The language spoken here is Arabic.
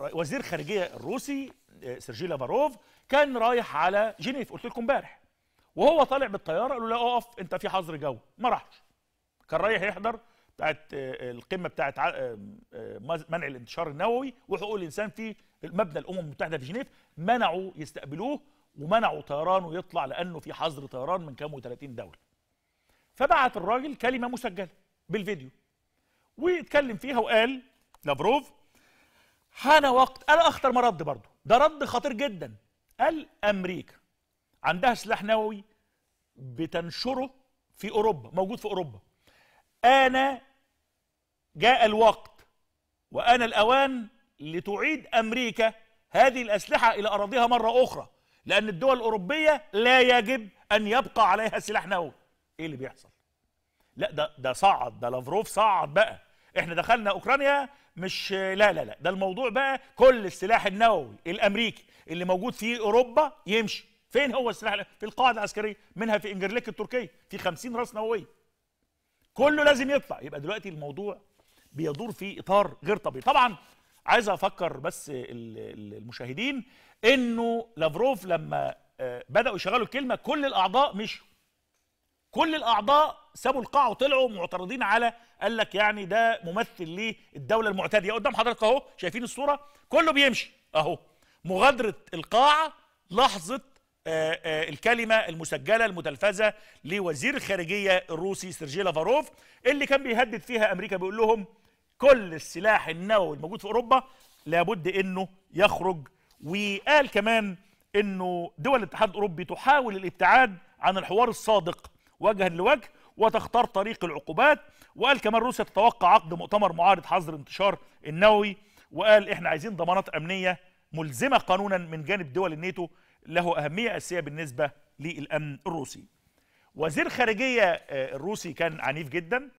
وزير خارجيه الروسي آه، سيرجي لافاروف كان رايح على جنيف قلت لكم امبارح وهو طالع بالطياره قالوا له اقف انت في حظر جو ما راحش كان رايح يحضر بتاعت آه، القمه بتاعت آه، منع الانتشار النووي وحقوق الانسان في مبنى الامم المتحده في جنيف منعوا يستقبلوه ومنعوا طيرانه يطلع لانه في حظر طيران من كام و30 دوله فبعت الراجل كلمه مسجله بالفيديو واتكلم فيها وقال لافروف حان وقت قال اخطر ما رد برضه ده رد خطير جدا قال امريكا عندها سلاح نووي بتنشره في اوروبا موجود في اوروبا انا جاء الوقت وان الاوان لتعيد امريكا هذه الاسلحه الى اراضيها مره اخرى لان الدول الاوروبيه لا يجب ان يبقى عليها سلاح نووي ايه اللي بيحصل لا ده ده صعد ده لافروف صعد بقى احنا دخلنا اوكرانيا مش لا لا لا ده الموضوع بقى كل السلاح النووي الامريكي اللي موجود في اوروبا يمشي فين هو السلاح في القاعده العسكريه منها في انجرليك التركيه في 50 راس نوويه كله لازم يطلع يبقى دلوقتي الموضوع بيدور في اطار غير طبيعي طبعا عايز افكر بس المشاهدين انه لافروف لما آه، بداوا يشغلوا الكلمه كل الاعضاء مشوا كل الاعضاء سابوا القاعه وطلعوا معترضين على قال لك يعني ده ممثل للدوله المعتديه قدام حضرتك اهو شايفين الصوره كله بيمشي اهو مغادره القاعه لحظه آآ آه، آآ آه، الكلمة المسجلة المتلفزة لوزير الخارجية الروسي سيرجي لافاروف اللي كان بيهدد فيها أمريكا بيقول لهم كل السلاح النووي الموجود في أوروبا لابد إنه يخرج وقال كمان إنه دول الاتحاد الأوروبي تحاول الابتعاد عن الحوار الصادق وجها لوجه وتختار طريق العقوبات وقال كمان روسيا تتوقع عقد مؤتمر معارض حظر انتشار النووي وقال احنا عايزين ضمانات امنيه ملزمه قانونا من جانب دول الناتو له اهميه اساسيه بالنسبه للامن الروسي. وزير خارجيه آه، الروسي كان عنيف جدا